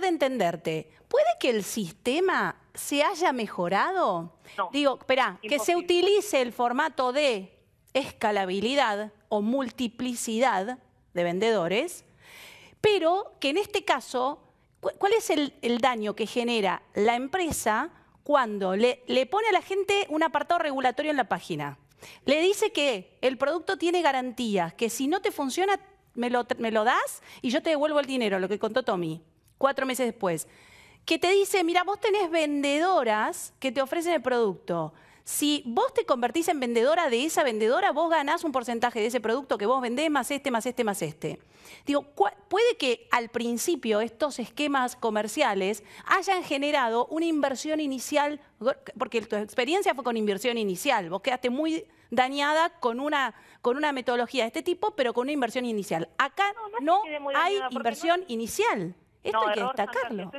de entenderte, ¿puede que el sistema se haya mejorado? Digo, espera, que se utilice el formato de escalabilidad o multiplicidad de vendedores, pero que en este caso, ¿cuál es el, daño que genera la empresa cuando le, pone a la gente un apartado regulatorio en la página? Le dice que el producto tiene garantías, que si no te funciona, me lo das y yo te devuelvo el dinero, lo que contó Tommy cuatro meses después, que te dice, mira, vos tenés vendedoras que te ofrecen el producto. Si vos te convertís en vendedora de esa vendedora, vos ganás un porcentaje de ese producto que vos vendés, más este, más este, más este. Digo, puede que al principio estos esquemas comerciales hayan generado una inversión inicial, porque tu experiencia fue con inversión inicial, vos quedaste muy dañada con una, con una metodología de este tipo, pero con una inversión inicial. Acá no, hay inversión inicial. Esto hay que destacarlo.